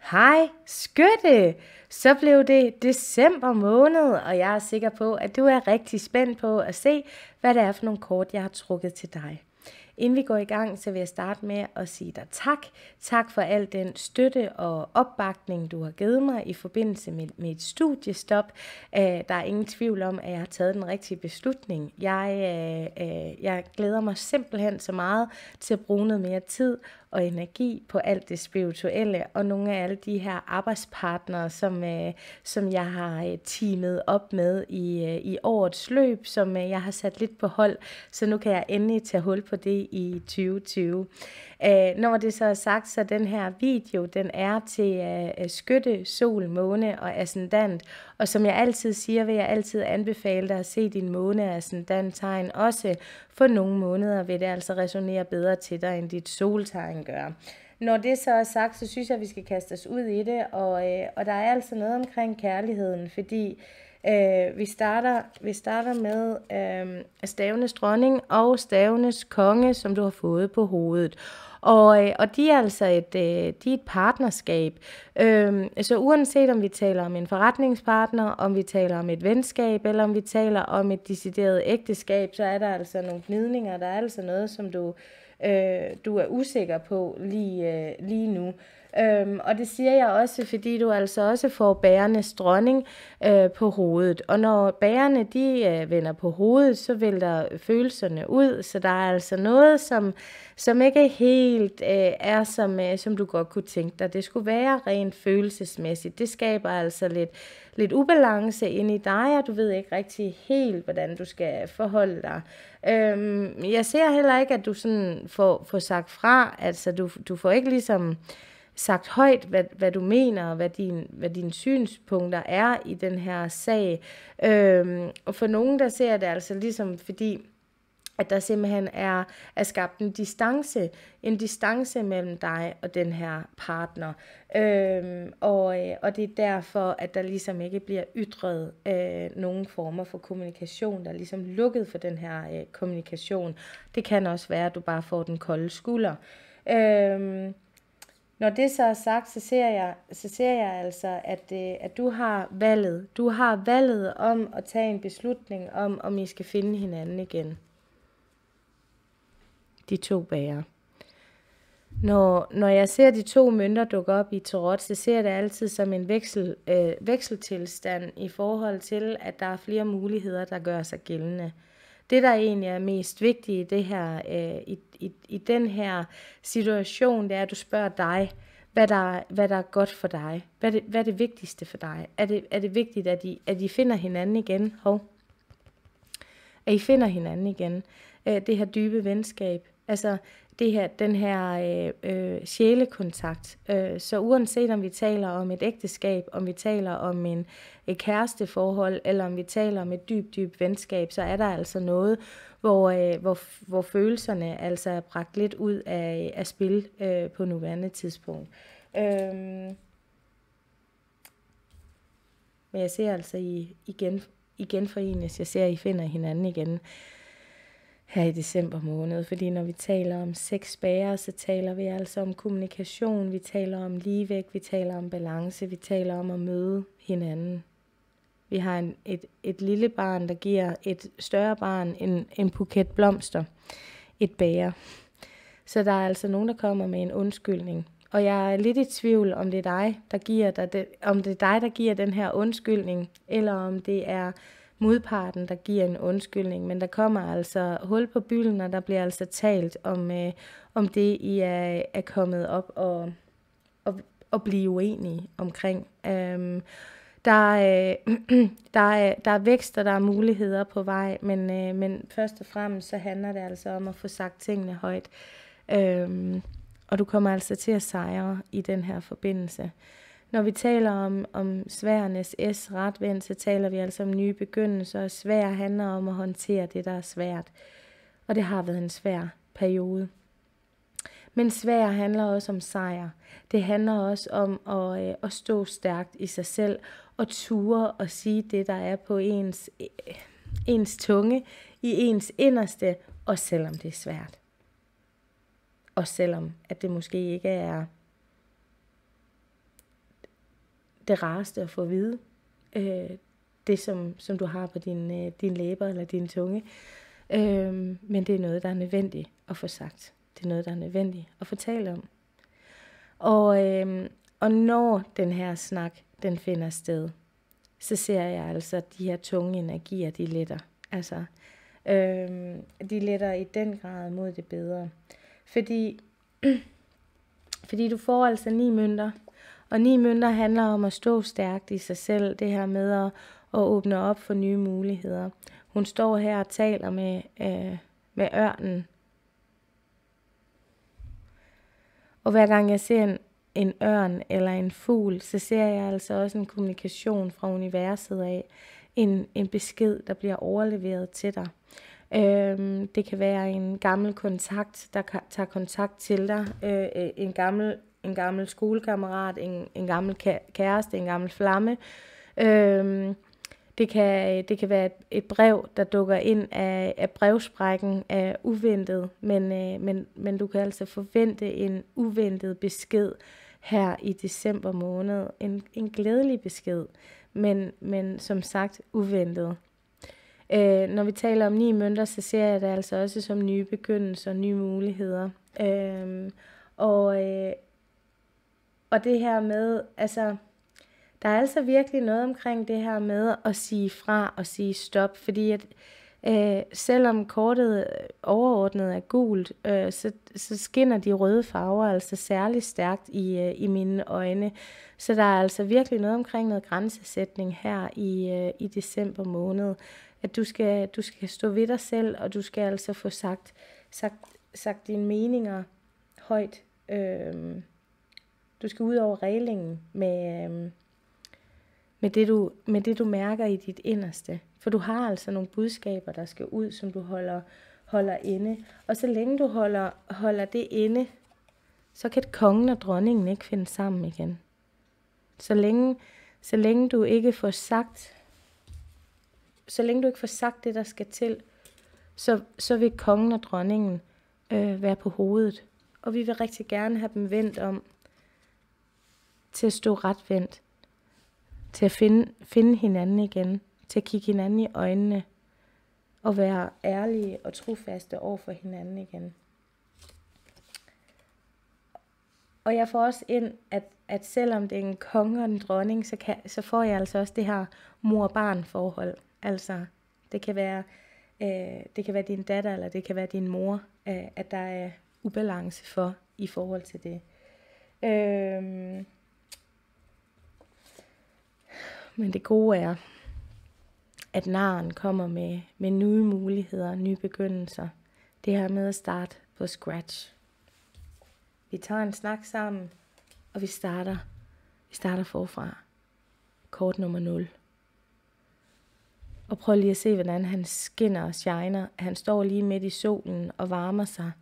Hej skytte! Så blev det december måned, og jeg er sikker på, at du er rigtig spændt på at se, hvad det er for nogle kort, jeg har trukket til dig. Inden vi går i gang, så vil jeg starte med at sige dig tak. Tak for al den støtte og opbakning, du har givet mig i forbindelse med mit studiestop. Øh, der er ingen tvivl om, at jeg har taget den rigtige beslutning. Jeg, øh, øh, jeg glæder mig simpelthen så meget til at bruge noget mere tid og energi på alt det spirituelle, og nogle af alle de her arbejdspartnere, som, øh, som jeg har øh, teamet op med i, øh, i årets løb, som øh, jeg har sat lidt på hold, så nu kan jeg endelig tage hul på det i 2020. Øh, når det så er sagt, så den her video, den er til øh, skytte, sol, måne og ascendant. Og som jeg altid siger, vil jeg altid anbefale dig at se din måne og ascendant-tegn også. For nogle måneder vil det altså resonere bedre til dig, end dit soltegn gør. Når det så er sagt, så synes jeg, at vi skal kaste os ud i det, og, øh, og der er altså noget omkring kærligheden, fordi Øh, vi, starter, vi starter med øh, stavenes dronning og stavenes konge, som du har fået på hovedet. Og, øh, og de er altså et, øh, de er et partnerskab. Øh, så uanset om vi taler om en forretningspartner, om vi taler om et venskab, eller om vi taler om et decideret ægteskab, så er der altså nogle gnidninger, der er altså noget, som du, øh, øh, du er usikker på lige, øh, lige nu. Øhm, og det siger jeg også, fordi du altså også får bærernes dronning øh, på hovedet. Og når bærerne de øh, vender på hovedet, så vælter følelserne ud. Så der er altså noget, som, som ikke helt øh, er, som, øh, som du godt kunne tænke dig. Det skulle være rent følelsesmæssigt. Det skaber altså lidt lidt ubalance inde i dig, og du ved ikke rigtig helt, hvordan du skal forholde dig. Øhm, jeg ser heller ikke, at du sådan får, får sagt fra, altså du, du får ikke ligesom sagt højt, hvad, hvad du mener, og hvad, din, hvad dine synspunkter er i den her sag. Øhm, og for nogen, der ser det altså ligesom, fordi at der simpelthen er, er skabt en distance, en distance mellem dig og den her partner. Øhm, og, øh, og det er derfor, at der ligesom ikke bliver ytret øh, nogen former for kommunikation, der er ligesom lukket for den her øh, kommunikation. Det kan også være, at du bare får den kolde skulder. Øhm, når det så er sagt, så ser jeg, så ser jeg altså, at, øh, at du har valget. Du har valget om at tage en beslutning om, om I skal finde hinanden igen de to bærer. Når, når jeg ser de to mønter dukke op i tarot, så ser jeg det altid som en veksel, øh, vekseltilstand i forhold til, at der er flere muligheder, der gør sig gældende. Det, der egentlig er mest vigtigt i, det her, øh, i, i, i den her situation, det er, at du spørger dig, hvad der, hvad der er godt for dig. Hvad, det, hvad er det vigtigste for dig? Er det, er det vigtigt, at I, at I finder hinanden igen? Hov. At I finder hinanden igen. Øh, det her dybe venskab Altså det her, den her øh, øh, sjælekontakt. Øh, så uanset om vi taler om et ægteskab, om vi taler om en, et kæresteforhold, eller om vi taler om et dybt, dybt venskab, så er der altså noget, hvor, øh, hvor, hvor følelserne altså er bragt lidt ud af, af spil øh, på nuværende tidspunkt. Øh, men jeg ser altså, I igen, igen forenes. Jeg ser, I finder hinanden igen her i december måned, fordi når vi taler om seks bærer, så taler vi altså om kommunikation, vi taler om ligevægt, vi taler om balance, vi taler om at møde hinanden. Vi har en, et, et lille barn, der giver et større barn en, en buket blomster, et bærer. Så der er altså nogen, der kommer med en undskyldning. Og jeg er lidt i tvivl, om det er dig, der giver, dig om det er dig, der giver den her undskyldning, eller om det er modparten, der giver en undskyldning, men der kommer altså hul på bylden, og der bliver altså talt om, øh, om det, I er, er kommet op og, og, og blive uenige omkring. Øhm, der, øh, der, er, der er vækst, og der er muligheder på vej, men, øh, men først og fremmest så handler det altså om at få sagt tingene højt. Øhm, og du kommer altså til at sejre i den her forbindelse. Når vi taler om, om sværernes S-retvendt, så taler vi altså om nye begyndelser, og svær handler om at håndtere det, der er svært. Og det har været en svær periode. Men svær handler også om sejr. Det handler også om at, øh, at stå stærkt i sig selv og ture og sige det, der er på ens, øh, ens tunge, i ens inderste, og selvom det er svært. Og selvom at det måske ikke er det rareste at få at vide. Øh, det, som, som du har på din, øh, din læber eller din tunge. Øh, men det er noget, der er nødvendigt at få sagt. Det er noget, der er nødvendigt at få talt om. Og, øh, og når den her snak, den finder sted, så ser jeg altså, at de her tunge energier, de letter. Altså, øh, de letter i den grad mod det bedre. Fordi, fordi du får altså ni mønter og ni mønter handler om at stå stærkt i sig selv, det her med at, at åbne op for nye muligheder. Hun står her og taler med, øh, med ørnen. Og hver gang jeg ser en, en ørn eller en fugl, så ser jeg altså også en kommunikation fra universet af. En, en besked, der bliver overleveret til dig. Øhm, det kan være en gammel kontakt, der tager kontakt til dig. Øh, en gammel en gammel skolekammerat, en, en gammel kæreste, en gammel flamme. Øhm, det, kan, det kan være et, et brev, der dukker ind af, af brevsprækken af uventet, men, øh, men, men du kan altså forvente en uventet besked her i december måned. En, en glædelig besked, men, men som sagt uventet. Øh, når vi taler om ni mønter, så ser jeg det altså også som nye begyndelser, nye muligheder. Øh, og øh, og det her med, altså, der er altså virkelig noget omkring det her med at sige fra og sige stop, fordi at, øh, selvom kortet øh, overordnet er gult, øh, så, så skinner de røde farver altså særlig stærkt i, øh, i mine øjne. Så der er altså virkelig noget omkring noget grænsesætning her i, øh, i december måned. At du skal, du skal stå ved dig selv, og du skal altså få sagt, sagt, sagt dine meninger højt. Øh, du skal ud over reglingen med, øhm, med, det, du, med det, du mærker i dit inderste. For du har altså nogle budskaber, der skal ud, som du holder, holder inde. Og så længe du holder, holder det inde, så kan kongen og dronningen ikke finde sammen igen. Så længe, så længe du ikke får sagt, så længe du ikke får sagt det, der skal til, så, så vil kongen og dronningen øh, være på hovedet. Og vi vil rigtig gerne have dem vendt om til at stå retvendt, til at finde, finde hinanden igen, til at kigge hinanden i øjnene og være ærlige og trofaste over for hinanden igen. Og jeg får også ind, at, at selvom det er en konge og en dronning, så, kan, så får jeg altså også det her mor-barn forhold. Altså, det kan være, øh, det kan være din datter, eller det kan være din mor, øh, at der er ubalance for i forhold til det. Øh, men det gode er, at naren kommer med, med nye muligheder, nye begyndelser. Det her med at starte på scratch. Vi tager en snak sammen, og vi starter, vi starter forfra. Kort nummer 0. Og prøv lige at se, hvordan han skinner og shiner. Han står lige midt i solen og varmer sig.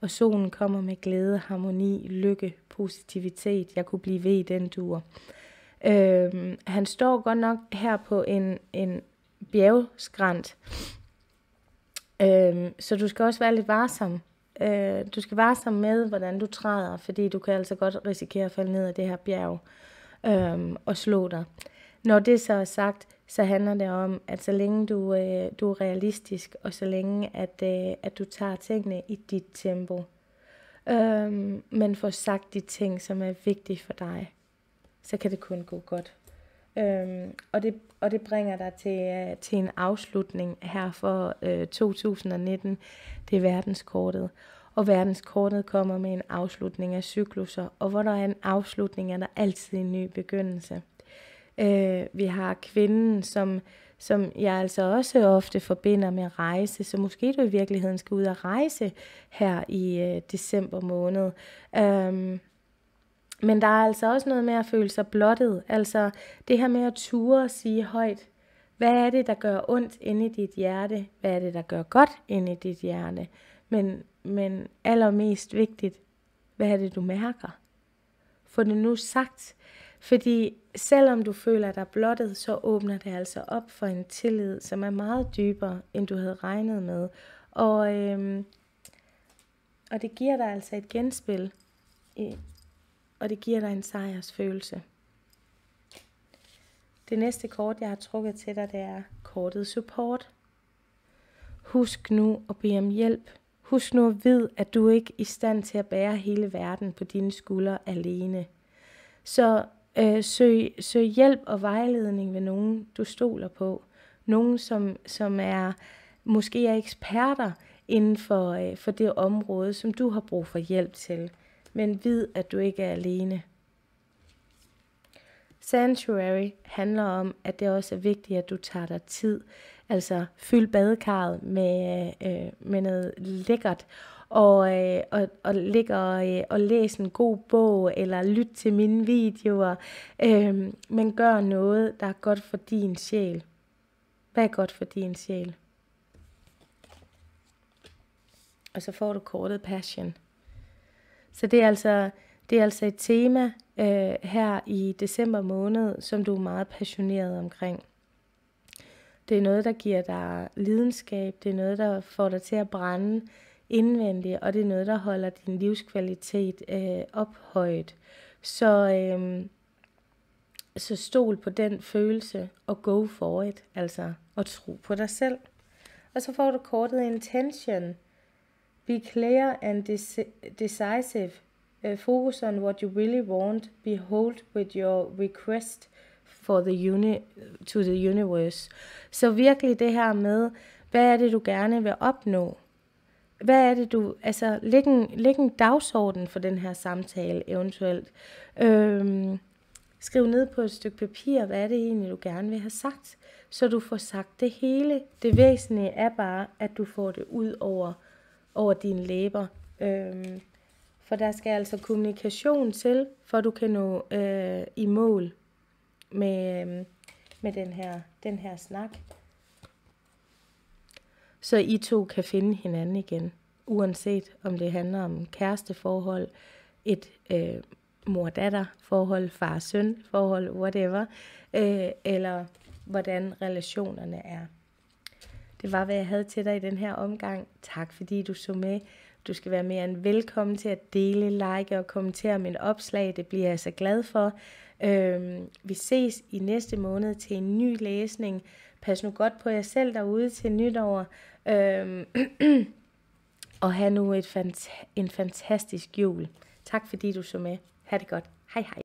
Og solen kommer med glæde, harmoni, lykke, positivitet. Jeg kunne blive ved i den dur. Øhm, han står godt nok her på en, en bjergskrant, Øhm, så du skal også være lidt varsom. Øh, du skal være varsom med, hvordan du træder, fordi du kan altså godt risikere at falde ned af det her bjerg øhm, og slå dig. Når det så er sagt, så handler det om, at så længe du, øh, du er realistisk, og så længe at, øh, at du tager tingene i dit tempo, øh, men får sagt de ting, som er vigtige for dig så kan det kun gå godt. Øhm, og, det, og det bringer dig til, uh, til en afslutning her for uh, øh, 2019. Det er verdenskortet. Og verdenskortet kommer med en afslutning af cykluser. Og hvor der er en afslutning, er der altid en ny begyndelse. Uh, vi har kvinden, som, som jeg altså også ofte forbinder med rejse, så måske du i virkeligheden skal ud og rejse her i uh, december måned. Øh, men der er altså også noget med at føle sig blottet. Altså det her med at ture og sige højt, hvad er det, der gør ondt inde i dit hjerte? Hvad er det, der gør godt inde i dit hjerte? Men, men allermest vigtigt, hvad er det, du mærker? Få det nu sagt. Fordi selvom du føler dig blottet, så åbner det altså op for en tillid, som er meget dybere, end du havde regnet med. Og, øhm, og det giver dig altså et genspil og det giver dig en sejrsfølelse. Det næste kort, jeg har trukket til dig, det er kortet support. Husk nu at bede om hjælp. Husk nu at vide, at du ikke er i stand til at bære hele verden på dine skuldre alene. Så øh, søg, søg hjælp og vejledning ved nogen, du stoler på. Nogen, som, som er måske er eksperter inden for, øh, for det område, som du har brug for hjælp til men vid, at du ikke er alene. Sanctuary handler om, at det også er vigtigt, at du tager dig tid. Altså fyld badekarret med, øh, med noget lækkert, og, øh, og, og ligge og, øh, og læse en god bog, eller lytte til mine videoer. Øh, men gør noget, der er godt for din sjæl. Hvad er godt for din sjæl? Og så får du kortet passion. Så det er altså, det er altså et tema øh, her i december måned, som du er meget passioneret omkring. Det er noget, der giver dig lidenskab, det er noget, der får dig til at brænde indvendigt, og det er noget, der holder din livskvalitet øh, ophøjet. Så, øh, så stol på den følelse og go for it, altså, og tro på dig selv. Og så får du kortet intention, Be clear and decisive. Uh, focus on what you really want. Be hold with your request for the uni to the universe. Så virkelig det her med, hvad er det, du gerne vil opnå? Hvad er det, du... Altså, læg en, læg en dagsorden for den her samtale eventuelt. Øhm, skriv ned på et stykke papir, hvad er det egentlig, du gerne vil have sagt, så du får sagt det hele. Det væsentlige er bare, at du får det ud over over dine læber. Øhm, for der skal altså kommunikation til, for du kan nå øh, i mål med, øh, med den, her, den her snak. Så I to kan finde hinanden igen, uanset om det handler om kæresteforhold, et øh, mor-datter-forhold, far-søn-forhold, whatever, øh, eller hvordan relationerne er. Det var, hvad jeg havde til dig i den her omgang. Tak fordi du så med. Du skal være mere end velkommen til at dele, like og kommentere mine opslag. Det bliver jeg så glad for. Øhm, vi ses i næste måned til en ny læsning. Pas nu godt på jer selv derude til nytår. Øhm, og have nu et fant- en fantastisk jul. Tak fordi du så med. Ha' det godt. Hej hej.